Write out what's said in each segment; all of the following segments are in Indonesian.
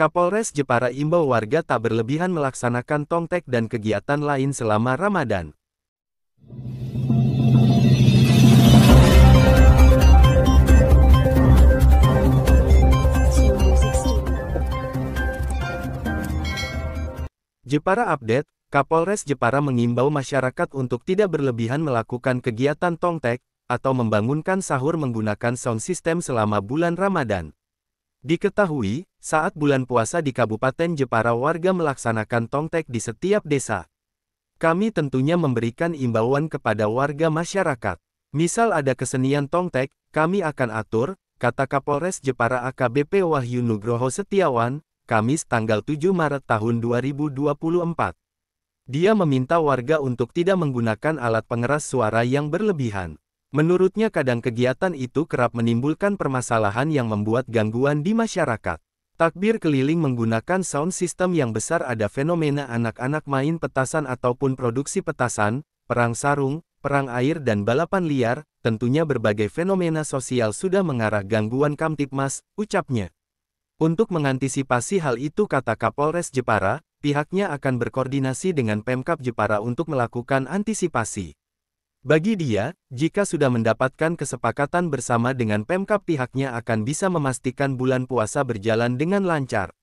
Kapolres Jepara imbau warga tak berlebihan melaksanakan tongtek dan kegiatan lain selama Ramadan. Jepara Update, Kapolres Jepara mengimbau masyarakat untuk tidak berlebihan melakukan kegiatan tongtek atau membangunkan sahur menggunakan sound system selama bulan Ramadan. Diketahui, saat bulan puasa di Kabupaten Jepara warga melaksanakan tongtek di setiap desa. Kami tentunya memberikan imbauan kepada warga masyarakat. Misal ada kesenian tongtek, kami akan atur, kata Kapolres Jepara AKBP Wahyu Nugroho Setiawan, Kamis tanggal 7 Maret tahun 2024. Dia meminta warga untuk tidak menggunakan alat pengeras suara yang berlebihan. Menurutnya kadang kegiatan itu kerap menimbulkan permasalahan yang membuat gangguan di masyarakat. Takbir keliling menggunakan sound system yang besar ada fenomena anak-anak main petasan ataupun produksi petasan, perang sarung, perang air dan balapan liar, tentunya berbagai fenomena sosial sudah mengarah gangguan Kamtipmas, ucapnya. Untuk mengantisipasi hal itu kata Kapolres Jepara, pihaknya akan berkoordinasi dengan Pemkap Jepara untuk melakukan antisipasi. Bagi dia, jika sudah mendapatkan kesepakatan bersama dengan Pemkap pihaknya akan bisa memastikan bulan puasa berjalan dengan lancar.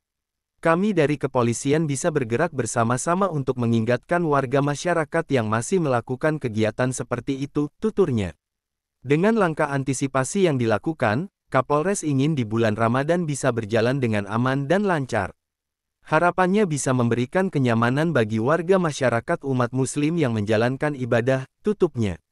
Kami dari kepolisian bisa bergerak bersama-sama untuk mengingatkan warga masyarakat yang masih melakukan kegiatan seperti itu, tuturnya. Dengan langkah antisipasi yang dilakukan, Kapolres ingin di bulan Ramadan bisa berjalan dengan aman dan lancar. Harapannya bisa memberikan kenyamanan bagi warga masyarakat umat muslim yang menjalankan ibadah, tutupnya.